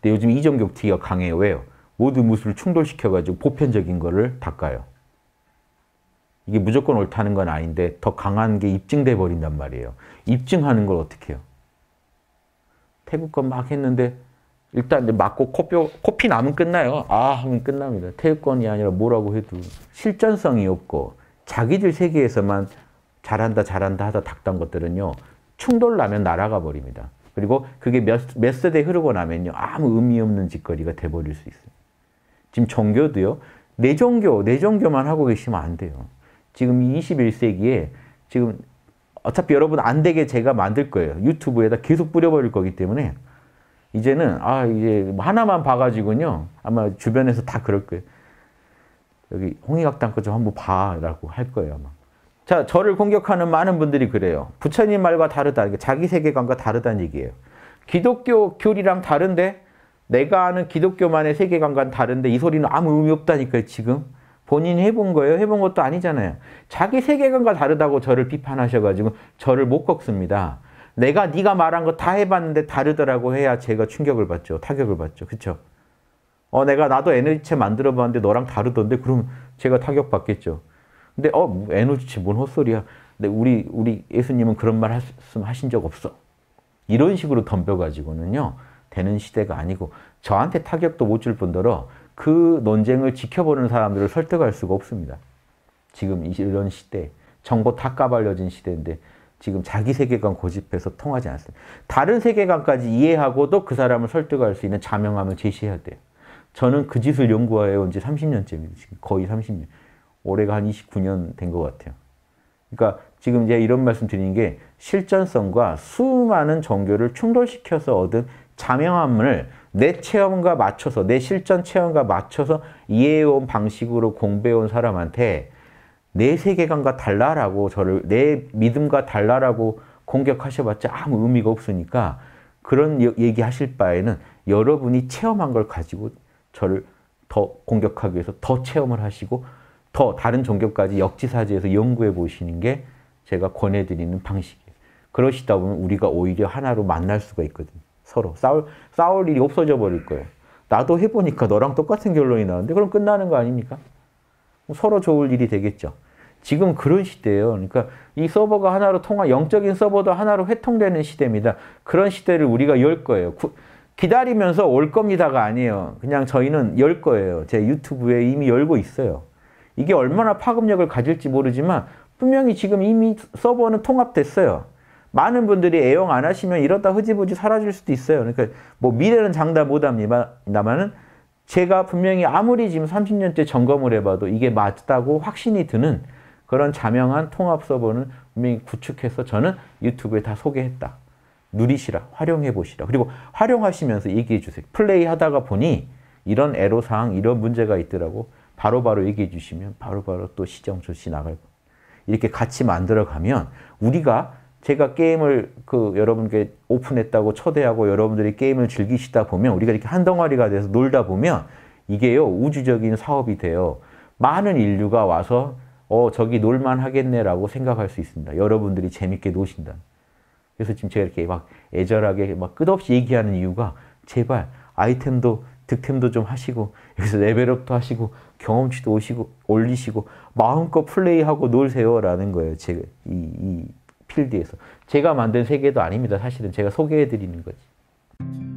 근데 요즘 이전격투기가 강해요. 왜요? 모든 무술을 충돌시켜가지고 보편적인 거를 닦아요. 이게 무조건 옳다는 건 아닌데 더 강한 게 입증돼 버린단 말이에요. 입증하는 걸 어떻게 해요? 태국 건막 했는데 일단 맞고 코뼈, 코피 나면 끝나요. 아 하면 끝납니다. 태국 건이 아니라 뭐라고 해도 실전성이 없고 자기들 세계에서만 잘한다 잘한다 하다 닥단 것들은요. 충돌 나면 날아가 버립니다. 그리고 그게 몇, 몇 세대 흐르고 나면요. 아무 의미 없는 짓거리가 돼버릴 수 있어요. 지금 종교도요. 내 종교, 내 종교만 하고 계시면 안 돼요. 지금 21세기에 지금 어차피 여러분 안 되게 제가 만들 거예요. 유튜브에다 계속 뿌려버릴 거기 때문에 이제는 아 이제 하나만 봐가지고요. 아마 주변에서 다 그럴 거예요. 여기 홍익학당 거 좀 한번 봐라고 할 거예요 아마. 자, 저를 공격하는 많은 분들이 그래요. 부처님 말과 다르다. 자기 세계관과 다르다는 얘기예요. 기독교 교리랑 다른데 내가 아는 기독교만의 세계관과는 다른데 이 소리는 아무 의미 없다니까요, 지금. 본인이 해본 거예요. 해본 것도 아니잖아요. 자기 세계관과 다르다고 저를 비판하셔가지고 저를 못 꺾습니다. 내가 네가 말한 거 다 해봤는데 다르더라고 해야 제가 충격을 받죠. 타격을 받죠. 그쵸? 어, 내가 나도 에너지체 만들어봤는데 너랑 다르던데 그럼 제가 타격받겠죠. 근데 어 에너지치 뭐, 뭔 헛소리야. 근데 우리 우리 예수님은 그런 말하 하신 적 없어. 이런 식으로 덤벼가지고는요 되는 시대가 아니고 저한테 타격도 못 줄 뿐더러 그 논쟁을 지켜보는 사람들을 설득할 수가 없습니다. 지금 이런 시대, 정보 다 까발려진 시대인데 지금 자기 세계관 고집해서 통하지 않습니다. 다른 세계관까지 이해하고도 그 사람을 설득할 수 있는 자명함을 제시해야 돼요. 저는 그 짓을 연구해 온지 30년째입니다. 거의 30년. 올해가 한 29년 된 것 같아요. 그러니까 지금 이제 이런 말씀 드리는 게 실전성과 수많은 정교를 충돌시켜서 얻은 자명함을 내 체험과 맞춰서 내 실전 체험과 맞춰서 이해해온 방식으로 공부해온 사람한테 내 세계관과 달라라고 저를 내 믿음과 달라라고 공격하셔봤자 아무 의미가 없으니까 그런 얘기하실 바에는 여러분이 체험한 걸 가지고 저를 더 공격하기 위해서 더 체험을 하시고 더 다른 종교까지 역지사지에서 연구해 보시는 게 제가 권해드리는 방식이에요. 그러시다 보면 우리가 오히려 하나로 만날 수가 있거든요. 서로 싸울 싸울 일이 없어져 버릴 거예요. 나도 해보니까 너랑 똑같은 결론이 나는데 그럼 끝나는 거 아닙니까? 뭐 서로 좋을 일이 되겠죠. 지금 그런 시대예요. 그러니까 이 서버가 하나로 통화 영적인 서버도 하나로 회통되는 시대입니다. 그런 시대를 우리가 열 거예요. 구, 기다리면서 올 겁니다가 아니에요. 그냥 저희는 열 거예요. 제 유튜브에 이미 열고 있어요. 이게 얼마나 파급력을 가질지 모르지만 분명히 지금 이미 서버는 통합됐어요. 많은 분들이 애용 안 하시면 이러다 흐지부지 사라질 수도 있어요. 그러니까 뭐 미래는 장담 못합니다만은 제가 분명히 아무리 지금 30년째 점검을 해봐도 이게 맞다고 확신이 드는 그런 자명한 통합 서버는 분명히 구축해서 저는 유튜브에 다 소개했다. 누리시라, 활용해 보시라. 그리고 활용하시면서 얘기해 주세요. 플레이 하다가 보니 이런 애로사항, 이런 문제가 있더라고. 바로바로 얘기해 주시면 바로바로 또 시정 조치 나갈 겁니다. 이렇게 같이 만들어가면 우리가 제가 게임을 그 여러분께 오픈했다고 초대하고 여러분들이 게임을 즐기시다 보면 우리가 이렇게 한 덩어리가 돼서 놀다 보면 이게요 우주적인 사업이 돼요. 많은 인류가 와서 어 저기 놀만 하겠네라고 생각할 수 있습니다. 여러분들이 재밌게 노신다. 그래서 지금 제가 이렇게 막 애절하게 막 끝없이 얘기하는 이유가 제발 아이템도 득템도 좀 하시고 여기서 레벨업도 하시고 경험치도 오시고 올리시고 마음껏 플레이하고 놀세요라는 거예요. 제가 이, 이 필드에서 제가 만든 세계도 아닙니다. 사실은 제가 소개해 드리는 거지.